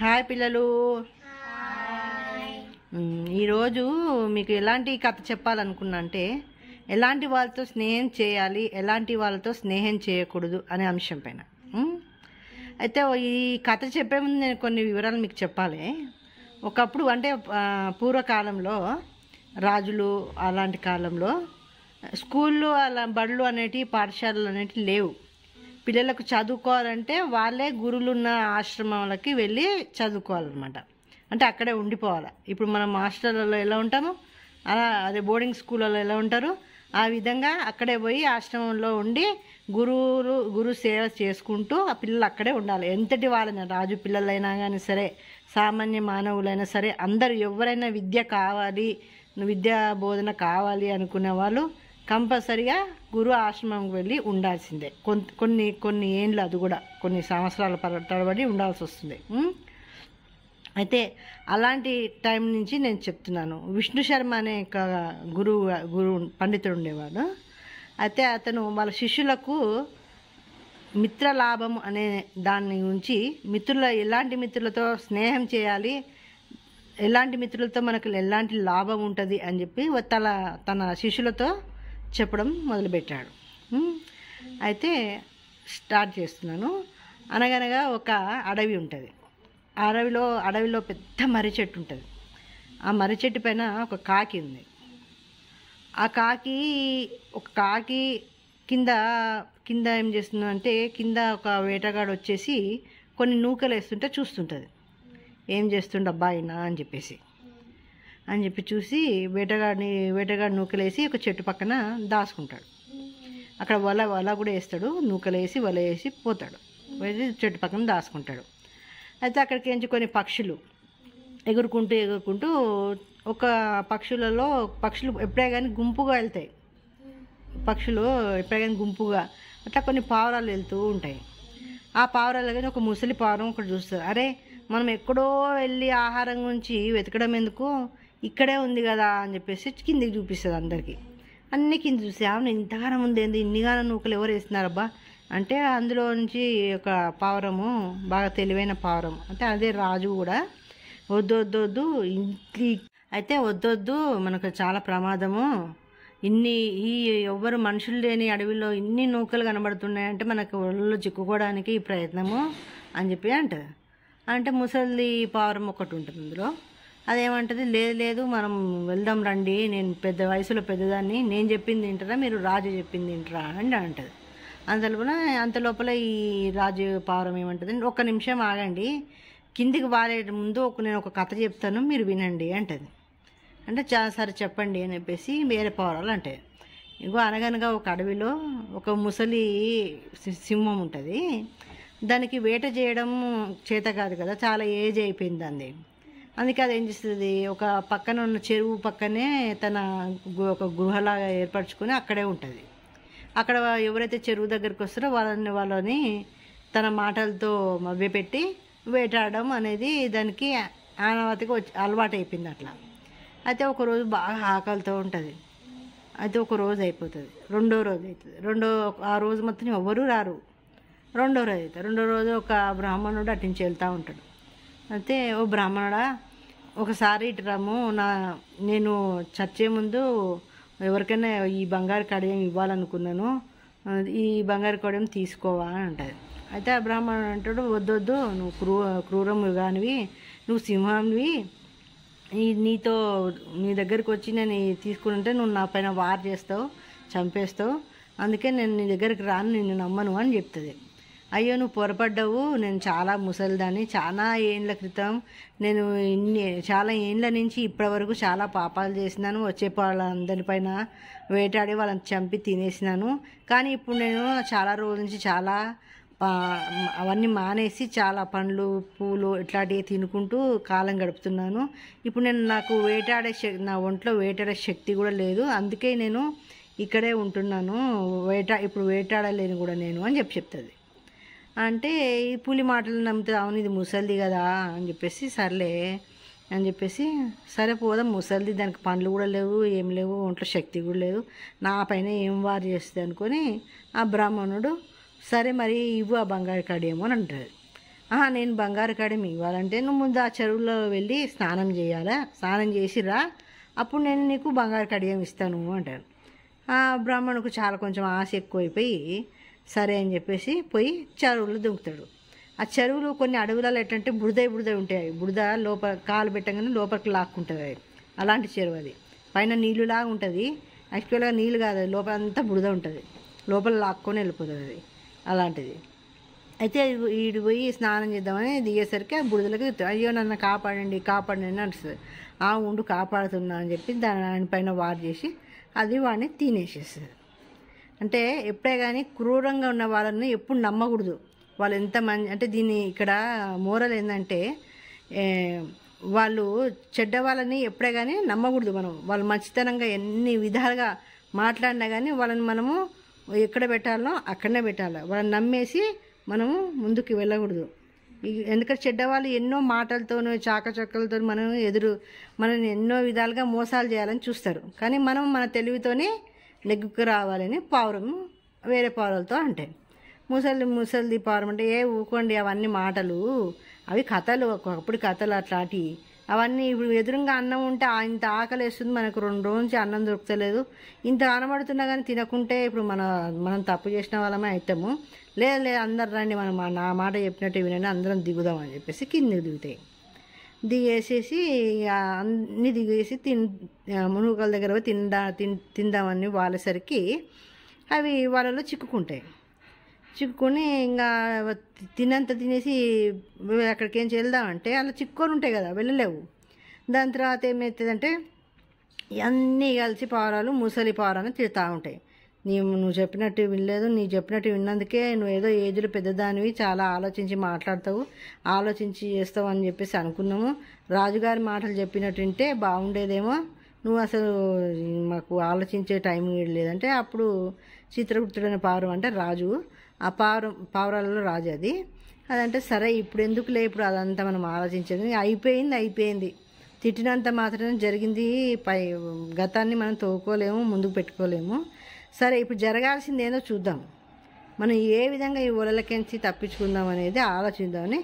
hi పిల్లలు ఈరోజు మీకు ఎలాంటి కథ చెప్పాలనుకున్నా అంటే ఎలాంటి వాళ్ళతో స్నేహం చేయాలి ఎలాంటి వాళ్ళతో స్నేహం చేయకూడదు అనే అంశం పైన అయితే ఈ కథ చెప్పే ముందు నేను కొన్ని వివరాలు మీకు చెప్పాలి ఒకప్పుడు అంటే పూర్వకాలంలో రాజులు అలాంటి కాలంలో స్కూల్లో అలా బడులు అనేటివి పాఠశాలలు అనేటివి లేవు పిల్లలకు చదువుకోవాలంటే వాళ్ళే గురువులున్న ఆశ్రమాలకి వెళ్ళి చదువుకోవాలన్నమాట అంటే అక్కడే ఉండిపోవాలి ఇప్పుడు మనం హాస్టల్లో ఎలా ఉంటాము అలా అదే బోర్డింగ్ స్కూళ్ళలో ఎలా ఉంటారు ఆ విధంగా అక్కడే పోయి ఆశ్రమంలో ఉండి గురువులు గురు సేవ చేసుకుంటూ ఆ పిల్లలు అక్కడే ఉండాలి ఎంతటి వాళ్ళని రాజు పిల్లలైనా కానీ సరే సామాన్య మానవులైనా సరే అందరూ ఎవరైనా విద్య కావాలి విద్యా బోధన కావాలి అనుకునే వాళ్ళు కంపల్సరిగా గురు ఆశ్రమంకి వెళ్ళి ఉండాల్సిందే కొన్ని కొన్ని ఏండ్లు అది కూడా కొన్ని సంవత్సరాల తడబడి ఉండాల్సి వస్తుంది అయితే అలాంటి టైం నుంచి నేను చెప్తున్నాను విష్ణు శర్మ అనే ఒక గురువు గురు పండితుడు ఉండేవాడు అయితే అతను వాళ్ళ శిష్యులకు మిత్రలాభం అనే దాని గురించి మిత్రుల ఎలాంటి మిత్రులతో స్నేహం చేయాలి ఎలాంటి మిత్రులతో మనకు ఎలాంటి లాభం ఉంటుంది అని చెప్పి తన తన శిష్యులతో చెప్పడం మొదలుపెట్టాడు అయితే స్టార్ట్ చేస్తున్నాను అనగనగా ఒక అడవి ఉంటుంది అడవిలో అడవిలో పెద్ద మర్రి చెట్టు ఉంటుంది ఆ మర్రి చెట్టు పైన ఒక కాకి ఉంది ఆ కాకి ఒక కాకి కింద కింద ఏం చేస్తుంది అంటే కింద ఒక వేటగాడు వచ్చేసి కొన్ని నూకలు వేస్తుంటే చూస్తుంటుంది ఏం చేస్తుండబ్బా అయినా అని చెప్పేసి అని చెప్పి చూసి వేటగాడిని వేటగాడి నూకలేసి ఒక చెట్టు పక్కన దాచుకుంటాడు అక్కడ వల వల కూడా వేస్తాడు నూకలేసి వల వేసి పోతాడు చెట్టు పక్కన దాచుకుంటాడు అయితే అక్కడికి ఎంచి కొన్ని పక్షులు ఎగురుకుంటూ ఎగురుకుంటూ ఒక పక్షులలో పక్షులు ఎప్పుడే కానీ గుంపుగా వెళ్తాయి పక్షులు ఎప్పుడే కానీ గుంపుగా అట్లా కొన్ని పావురాలు వెళ్తూ ఉంటాయి ఆ పావురాలు కానీ ఒక ముసలి పావురం ఒకటి చూస్తారు అరే మనం ఎక్కడో వెళ్ళి ఆహారం గురించి వెతకడం ఎందుకు ఇక్కడే ఉంది కదా అని చెప్పేసి కిందికి చూపిస్తుంది అందరికీ అన్నీ కింద చూసి అవును ఇంతగానం ఏంది ఇన్నిగానం నూకలు ఎవరు వేస్తున్నారబ్బా అంటే అందులో నుంచి ఒక పావురము బాగా తెలివైన పావురం అంటే అదే రాజు కూడా వద్దు వద్దు ఇంటి అయితే వద్దొద్దు మనకు చాలా ప్రమాదము ఇన్ని ఈ ఎవ్వరు మనుషులు లేని అడవిలో ఇన్ని నూకలు కనబడుతున్నాయంటే మనకు ఒళ్ళు చిక్కుకోవడానికి ఈ ప్రయత్నము అని చెప్పి అంటది అంటే ముసలిది పావురం ఒకటి ఉంటుంది అందులో అదేమంటది లేదు లేదు మనం వెళ్దాం రండి నేను పెద్ద వయసులో పెద్దదాన్ని నేను చెప్పింది తింటరా మీరు రాజు చెప్పింది తింటరా అని అంటుంది అంతలోపల అంత లోపల ఈ రాజు పావురం ఏమంటుంది ఒక్క నిమిషం ఆగండి కిందికి వారే ముందు ఒక నేను ఒక కథ చెప్తాను మీరు వినండి అంటది అంటే చాలా సరే చెప్పండి అని చెప్పేసి వేరే పావురాలు అంటాయి ఇంకో అనగనగా ఒక అడవిలో ఒక ముసలి సింహం ఉంటుంది దానికి వేట చేయడం చేత కాదు కదా చాలా ఏజ్ అయిపోయింది అంది అందుకే అది ఏం చేస్తుంది ఒక పక్కన ఉన్న చెరువు పక్కనే తన ఒక గృహలాగా ఏర్పరచుకొని అక్కడే ఉంటుంది అక్కడ ఎవరైతే చెరువు దగ్గరికి వస్తారో వాళ్ళని వాళ్ళని తన మాటలతో మభ్యపెట్టి వేటాడడం అనేది దానికి ఆనవాతికి వచ్చి అలవాటు అయిపోయింది అట్లా అయితే ఒకరోజు బాగా ఆకలితో ఉంటుంది అయితే ఒక రోజు అయిపోతుంది రెండో రోజు అవుతుంది రెండో ఆ రోజు మొత్తం ఎవరు రారు రెండో రోజు అవుతుంది రెండో రోజు ఒక బ్రాహ్మణుడు అట్టించి వెళ్తూ ఉంటాడు అయితే ఓ బ్రాహ్మణుడా ఒకసారి ఇటురాము నా నేను చచ్చే ముందు ఎవరికైనా ఈ బంగారు కడియం ఇవ్వాలనుకున్నాను ఈ బంగారు కడియం తీసుకోవా అని అంటుంది అయితే ఆ బ్రాహ్మణుడు అంటాడు వద్దొద్దు నువ్వు క్రూ క్రూర మృగానివి నువ్వు సింహానివి ఈ నీతో నీ దగ్గరికి వచ్చి నేను తీసుకుంటే నువ్వు నా పైన వార్ చేస్తావు చంపేస్తావు అందుకే నేను నీ దగ్గరికి రాను నిన్ను నమ్మను అని చెప్తుంది అయ్యో నువ్వు పొరపడ్డావు నేను చాలా ముసలిదాన్ని చాలా ఏండ్ల క్రితం నేను ఇన్ని చాలా ఏండ్ల నుంచి ఇప్పటివరకు చాలా పాపాలు చేసినాను వచ్చే వాళ్ళందరిపైన వేటాడి వాళ్ళని చంపి తినేసినాను కానీ ఇప్పుడు నేను చాలా రోజుల నుంచి చాలా అవన్నీ మానేసి చాలా పండ్లు పూలు ఇట్లాంటివి తినుకుంటూ కాలం గడుపుతున్నాను ఇప్పుడు నేను నాకు వేటాడే శక్తి నా ఒంట్లో వేటాడే శక్తి కూడా లేదు అందుకే నేను ఇక్కడే ఉంటున్నాను వేటా ఇప్పుడు వేటాడలేను కూడా నేను అని చెప్పి చెప్తుంది అంటే ఈ పులి మాటలు నమ్ముతుంది అవును ఇది ముసలిది కదా అని చెప్పేసి సర్లే అని చెప్పేసి సరే పోదాం ముసలిది దానికి పండ్లు కూడా లేవు ఏం లేవు ఒంట్లో శక్తి కూడా లేదు నా పైన ఏం వారు చేస్తుంది అనుకొని ఆ బ్రాహ్మణుడు సరే మరి ఇవ్వు ఆ బంగారు కాడేమో అని అంటాడు నేను బంగారు కాడేమి ఇవ్వాలంటే నువ్వు ముందు ఆ చెరువులో వెళ్ళి స్నానం చేయాలా స్నానం చేసిరా అప్పుడు నేను నీకు బంగారు కడియం ఇస్తాను అంటాను ఆ బ్రాహ్మణుకు చాలా కొంచెం ఆశ ఎక్కువైపోయి సరే అని చెప్పేసి పోయి చెరువులో దుంకుతాడు ఆ చెరువులు కొన్ని అడవులలో ఎట్లంటే బురద బురద ఉంటాయి బురద లోపల కాలు పెట్టగానే లోపలికి లాక్కుంటుంది అది అలాంటి చెరువు అది పైన నీళ్ళులాగా ఉంటుంది యాక్చువల్గా నీళ్ళు కాదు అది లోపల అంతా బురద ఉంటుంది లోపల లాక్కొని వెళ్ళిపోతుంది అది అలాంటిది అయితే వీడు పోయి స్నానం చేద్దామని దిగేసరికి ఆ బురదలకు అయ్యో నన్ను కాపాడండి కాపాడండి అని ఆ ఉండు కాపాడుతున్నా అని చెప్పి దాని పైన వారు చేసి అది వాడిని తినేసేస్తుంది అంటే ఎప్పుడే కానీ క్రూరంగా ఉన్న వాళ్ళని ఎప్పుడు నమ్మకూడదు వాళ్ళు ఎంత మంది అంటే దీన్ని ఇక్కడ మోరల్ ఏంటంటే వాళ్ళు చెడ్డ వాళ్ళని ఎప్పుడే కానీ నమ్మకూడదు మనం వాళ్ళు మంచితనంగా ఎన్ని విధాలుగా మాట్లాడినా కానీ వాళ్ళని మనము ఎక్కడ పెట్టాలో అక్కడనే పెట్టాలి వాళ్ళని నమ్మేసి మనము ముందుకు వెళ్ళకూడదు ఎందుకంటే చెడ్డవాళ్ళు ఎన్నో మాటలతోనూ చాకచక్కలతో మనం ఎదురు మనల్ని ఎన్నో విధాలుగా మోసాలు చేయాలని చూస్తారు కానీ మనం మన తెలివితోనే లెగ్గుకు రావాలని పావురం వేరే పావురాలతో అంటే ముసలి ముసలిది పావురం అంటే ఏ ఊకోండి అవన్నీ మాటలు అవి కథలు ఒకప్పుడు కథలు అట్లాంటి అవన్నీ ఇప్పుడు ఎదురుగా అన్నం ఉంటే ఇంత ఆకలి వేస్తుంది మనకు రెండు రోజు నుంచి అన్నం దొరుకుతలేదు ఇంత కనబడుతున్నా కానీ తినకుంటే ఇప్పుడు మన మనం తప్పు చేసిన వాళ్ళమే అవుతాము లేదు లేదు అందరు రండి మనం నా మాట చెప్పినట్టు వినండి అందరం దిగుదామని చెప్పేసి కిందకి దిగుతాయి దిగేసేసి అన్నీ దిగేసి తిన్ మునుగుకల దగ్గర తిందా తిన్ తిందామని వాళ్ళసరికి అవి వాళ్ళలో చిక్కుకుంటాయి చిక్కుకొని ఇంకా తినంత తినేసి అక్కడికి ఏం చేద్దామంటే అలా చిక్కుకొని ఉంటాయి కదా వెళ్ళలేవు దాని తర్వాత ఏమవుతుందంటే అన్నీ కలిసి పారాలు ముసలి పారాలు తిడతా ఉంటాయి నీ నువ్వు చెప్పినట్టు వినలేదు నీ చెప్పినట్టు విన్నందుకే నువ్వు ఏదో ఏజ్లు పెద్దదానివి చాలా ఆలోచించి మాట్లాడతావు ఆలోచించి చేస్తావు అని చెప్పేసి అనుకున్నాము రాజుగారి మాటలు చెప్పినట్టు వింటే బాగుండేదేమో నువ్వు అసలు మాకు ఆలోచించే టైం లేదంటే అప్పుడు చిత్రగుప్తుడైన పావురం అంటే రాజు ఆ పావురం పావురాలలో రాజు అది అదంటే సరే ఇప్పుడు ఎందుకు లే ఇప్పుడు అదంతా మనం ఆలోచించేది అయిపోయింది అయిపోయింది తిట్టినంత మాత్రమే జరిగింది పై గతాన్ని మనం తోకోలేము ముందుకు పెట్టుకోలేము సరే ఇప్పుడు జరగాల్సిందేదో చూద్దాం మనం ఏ విధంగా ఈ ఊరలకించి తప్పించుకుందాం అనేది ఆలోచిద్దామని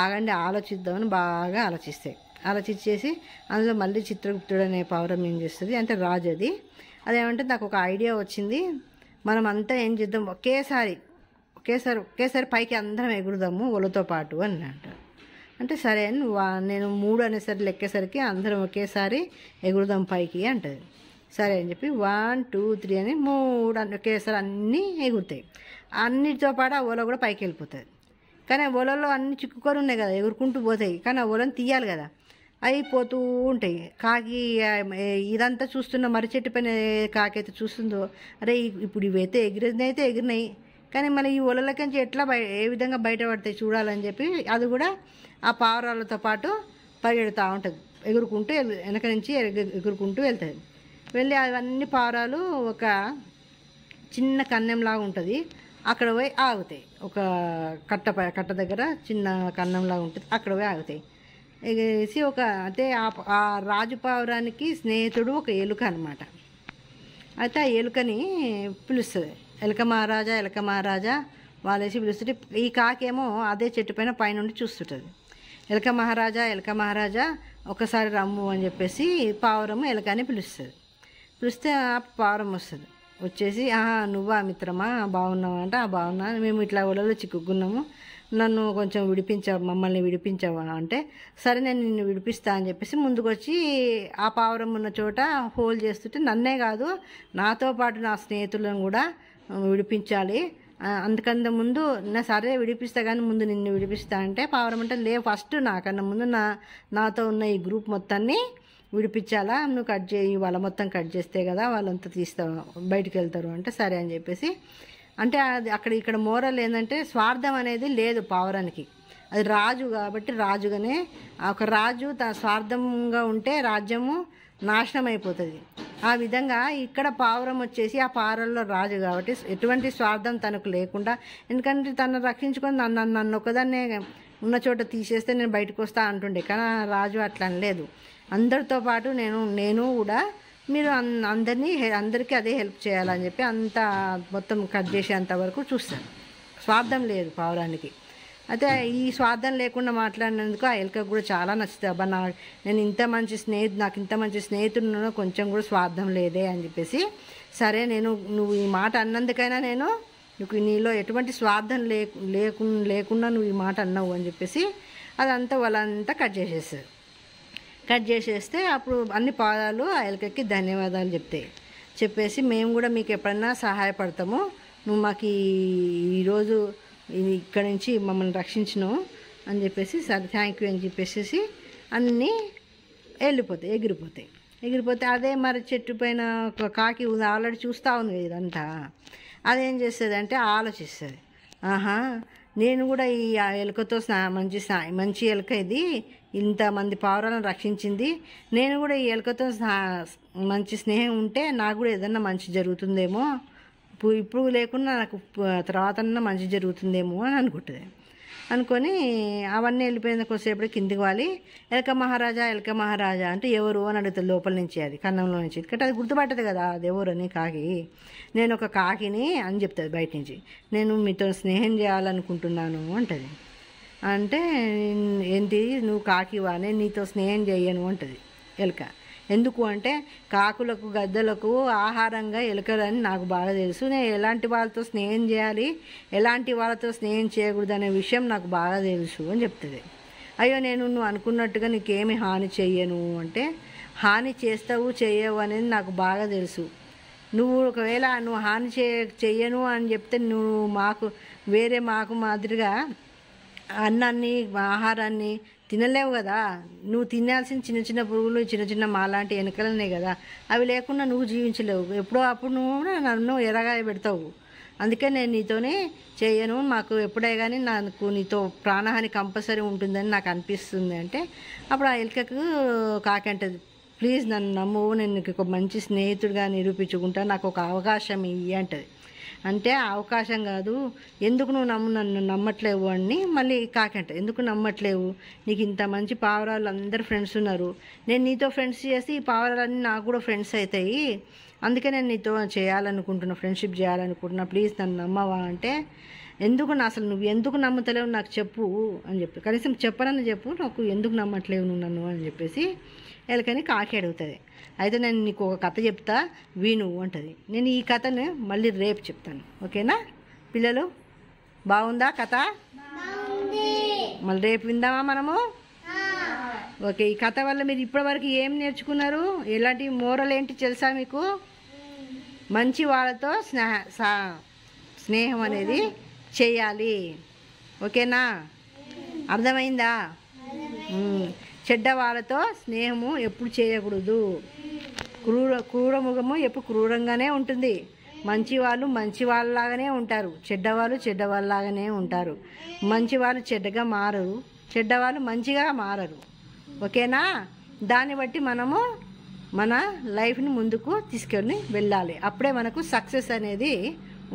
ఆగండి ఆలోచిద్దామని బాగా ఆలోచిస్తాయి ఆలోచించేసి అందులో మళ్ళీ చిత్రగుప్తుడు అనే పౌరం ఏం చేస్తుంది అంటే రాజు అది అదేమంటే నాకు ఒక ఐడియా వచ్చింది మనం అంతా ఏం చేద్దాం ఒకేసారి ఒకేసారి ఒకేసారి పైకి అందరం ఎగురుదాము ఒలతో పాటు అని అంటారు అంటే సరే అని నేను మూడు అనేసరి లెక్కేసరికి అందరం ఒకేసారి ఎగురుదాం పైకి అంటది సరే అని చెప్పి వన్ టూ త్రీ అని మూడు ఒకేసారి అన్నీ ఎగురుతాయి అన్నిటితో పాటు ఆ ఓల కూడా పైకి వెళ్ళిపోతుంది కానీ ఆ ఓలలో అన్ని చిక్కుకొని ఉన్నాయి కదా ఎగురుకుంటూ పోతాయి కానీ ఆ ఓలని తీయాలి కదా అవి పోతూ ఉంటాయి కాకి ఇదంతా చూస్తున్న మర్రి చెట్టు పైన కాకి అయితే చూస్తుందో అరే ఇప్పుడు ఇవైతే ఎగిరినవి అయితే ఎగిరినాయి కానీ మన ఈ ఓలలకంచి ఎట్లా బయ ఏ విధంగా బయటపడతాయి చూడాలని చెప్పి అది కూడా ఆ పావురాలతో పాటు పరిగెడుతూ ఉంటుంది ఎగురుకుంటూ వెనక నుంచి ఎగురుకుంటూ వెళ్తుంది వెళ్ళి అవన్నీ పావురాలు ఒక చిన్న కన్నెంలాగా ఉంటుంది అక్కడ పోయి ఆగుతాయి ఒక కట్ట కట్ట దగ్గర చిన్న కన్నంలాగా ఉంటుంది అక్కడ పోయి ఆగుతాయి వేసి ఒక అంటే ఆ రాజు పావురానికి స్నేహితుడు ఒక ఎలుక అనమాట అయితే ఆ ఎలుకని పిలుస్తుంది ఎలక మహారాజా ఎలక మహారాజా వాళ్ళేసి పిలుస్తుంటే ఈ కాకేమో అదే చెట్టు పైన పైనుండి చూస్తుంటుంది ఎలక మహారాజా ఎలక మహారాజా ఒకసారి రమ్ము అని చెప్పేసి పావురము ఎలకని పిలుస్తుంది చూస్తే ఆ పారం వస్తుంది వచ్చేసి ఆహా నువ్వా మిత్రమా బాగున్నావు అంటే ఆ బాగున్నా మేము ఇట్లా ఒలలో చిక్కుకున్నాము నన్ను కొంచెం విడిపించావు మమ్మల్ని విడిపించావు అంటే సరే నేను నిన్ను విడిపిస్తా అని చెప్పేసి ముందుకు వచ్చి ఆ పావురం ఉన్న చోట హోల్ చేస్తుంటే నన్నే కాదు నాతో పాటు నా స్నేహితులను కూడా విడిపించాలి అందుకంత ముందు నా సరే విడిపిస్తా కానీ ముందు నిన్ను విడిపిస్తా అంటే పావురం అంటే లే ఫస్ట్ నాకన్నా ముందు నా నాతో ఉన్న ఈ గ్రూప్ మొత్తాన్ని విడిపించాలా నువ్వు కట్ చేయి వాళ్ళ మొత్తం కట్ చేస్తే కదా వాళ్ళంతా తీస్తావు బయటికి వెళ్తారు అంటే సరే అని చెప్పేసి అంటే అది అక్కడ ఇక్కడ మోరల్ ఏంటంటే స్వార్థం అనేది లేదు పావురానికి అది రాజు కాబట్టి రాజుగానే ఒక రాజు తన స్వార్థంగా ఉంటే రాజ్యము నాశనం అయిపోతుంది ఆ విధంగా ఇక్కడ పావురం వచ్చేసి ఆ పావురంలో రాజు కాబట్టి ఎటువంటి స్వార్థం తనకు లేకుండా ఎందుకంటే తను రక్షించుకొని నన్ను నన్ను ఒకదాన్నే ఉన్న చోట తీసేస్తే నేను బయటకు వస్తా అంటుండే కానీ రాజు అట్లా లేదు అందరితో పాటు నేను నేను కూడా మీరు అందరినీ అందరికీ అదే హెల్ప్ చేయాలని చెప్పి అంత మొత్తం కట్ చేసేంత వరకు చూస్తాను స్వార్థం లేదు పావురానికి అయితే ఈ స్వార్థం లేకుండా మాట్లాడినందుకు ఆ ఎలుకకు కూడా చాలా నచ్చుతుంది అబ్బా నా నేను ఇంత మంచి స్నేహితు నాకు ఇంత మంచి స్నేహితుడు కొంచెం కూడా స్వార్థం లేదే అని చెప్పేసి సరే నేను నువ్వు ఈ మాట అన్నందుకైనా నేను నీకు నీలో ఎటువంటి స్వార్థం లేకు లేకుండా నువ్వు ఈ మాట అన్నావు అని చెప్పేసి అదంతా వాళ్ళంతా కట్ చేసేసారు కట్ చేసేస్తే అప్పుడు అన్ని పాదాలు ఆయనకి ధన్యవాదాలు చెప్తాయి చెప్పేసి మేము కూడా మీకు ఎప్పుడన్నా సహాయపడతాము నువ్వు మాకు ఈరోజు ఇక్కడ నుంచి మమ్మల్ని రక్షించను అని చెప్పేసి సరే థ్యాంక్ యూ అని చెప్పేసి అన్నీ వెళ్ళిపోతాయి ఎగిరిపోతాయి ఎగిరిపోతే అదే మరి చెట్టు పైన ఒక కాకి ఉంది ఆల్రెడీ చూస్తూ ఉంది ఇదంతా అదేం చేస్తుంది అంటే ఆలోచిస్తుంది ఆహా నేను కూడా ఈ ఎలుకతో మంచి మంచి ఎలుక ఇది ఇంతమంది పావురాలను రక్షించింది నేను కూడా ఈ ఎలుకతో మంచి స్నేహం ఉంటే నాకు కూడా ఏదన్నా మంచి జరుగుతుందేమో ఇప్పుడు లేకుండా నాకు తర్వాత మంచి జరుగుతుందేమో అని అనుకుంటుంది అనుకొని అవన్నీ వెళ్ళిపోయిన కొద్దిసేపటి కిందికి వాలి ఎలక మహారాజా ఎలక మహారాజా అంటే ఎవరు అని అడుగుతుంది లోపల నుంచి అది కన్నంలో నుంచి ఎందుకంటే అది గుర్తుపట్టదు కదా అది అని కాకి నేను ఒక కాకిని అని చెప్తుంది బయట నుంచి నేను మీతో స్నేహం చేయాలనుకుంటున్నాను అంటది అంటే ఏంటి నువ్వు కాకివా నేను నీతో స్నేహం చేయను అంటది ఎలక ఎందుకు అంటే కాకులకు గద్దలకు ఆహారంగా ఎలుకలని నాకు బాగా తెలుసు నేను ఎలాంటి వాళ్ళతో స్నేహం చేయాలి ఎలాంటి వాళ్ళతో స్నేహం చేయకూడదు అనే విషయం నాకు బాగా తెలుసు అని చెప్తుంది అయ్యో నేను నువ్వు అనుకున్నట్టుగా నీకేమి హాని చెయ్యను అంటే హాని చేస్తావు చేయవు అనేది నాకు బాగా తెలుసు నువ్వు ఒకవేళ నువ్వు హాని చే చెయ్యను అని చెప్తే నువ్వు మాకు వేరే మాకు మాదిరిగా అన్నాన్ని ఆహారాన్ని తినలేవు కదా నువ్వు తినాల్సిన చిన్న చిన్న పురుగులు చిన్న చిన్న మాలాంటి ఎనకలనే కదా అవి లేకుండా నువ్వు జీవించలేవు ఎప్పుడో అప్పుడు నువ్వు నన్ను ఎరగాయ పెడతావు అందుకే నేను నీతోనే చేయను మాకు ఎప్పుడే కానీ నాకు నీతో ప్రాణహాని కంపల్సరీ ఉంటుందని నాకు అనిపిస్తుంది అంటే అప్పుడు ఆ ఎలుకకు కాకి అంటది ప్లీజ్ నన్ను నమ్ము నేను ఒక మంచి స్నేహితుడిగా నిరూపించుకుంటా నాకు ఒక అవకాశం ఇవి అంటది అంటే అవకాశం కాదు ఎందుకు నువ్వు నమ్ము నన్ను నమ్మట్లేవు అని మళ్ళీ కాకంట ఎందుకు నమ్మట్లేవు నీకు ఇంత మంచి పావురాలు అందరు ఫ్రెండ్స్ ఉన్నారు నేను నీతో ఫ్రెండ్స్ చేసి ఈ పావురాలన్నీ నాకు కూడా ఫ్రెండ్స్ అవుతాయి అందుకే నేను నీతో చేయాలనుకుంటున్నా ఫ్రెండ్షిప్ చేయాలనుకుంటున్నా ప్లీజ్ నన్ను నమ్మవా అంటే ఎందుకు నా అసలు నువ్వు ఎందుకు నమ్ముతలేవు నాకు చెప్పు అని చెప్పి కనీసం చెప్పనని చెప్పు నాకు ఎందుకు నమ్మట్లేవు నువ్వు నన్ను అని చెప్పేసి ఎలకని కాకి అడుగుతుంది అయితే నేను నీకు ఒక కథ చెప్తా విను అంటుంది నేను ఈ కథను మళ్ళీ రేపు చెప్తాను ఓకేనా పిల్లలు బాగుందా కథ మళ్ళీ రేపు విందామా మనము ఓకే ఈ కథ వల్ల మీరు ఇప్పటివరకు ఏం నేర్చుకున్నారు ఎలాంటి మోరల్ ఏంటి తెలుసా మీకు మంచి వాళ్ళతో స్నేహ స్నేహం అనేది చేయాలి ఓకేనా అర్థమైందా చెడ్డవాళ్ళతో స్నేహము ఎప్పుడు చేయకూడదు క్రూర క్రూరముఖము ఎప్పుడు క్రూరంగానే ఉంటుంది మంచివాళ్ళు మంచి వాళ్ళలాగానే ఉంటారు చెడ్డవాళ్ళు చెడ్డవాళ్ళలాగానే ఉంటారు మంచివాళ్ళు చెడ్డగా మారరు చెడ్డవాళ్ళు మంచిగా మారరు ఓకేనా దాన్ని బట్టి మనము మన లైఫ్ని ముందుకు తీసుకొని వెళ్ళాలి అప్పుడే మనకు సక్సెస్ అనేది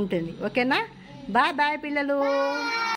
ఉంటుంది ఓకేనా బాయ్ బాయ్ పిల్లలు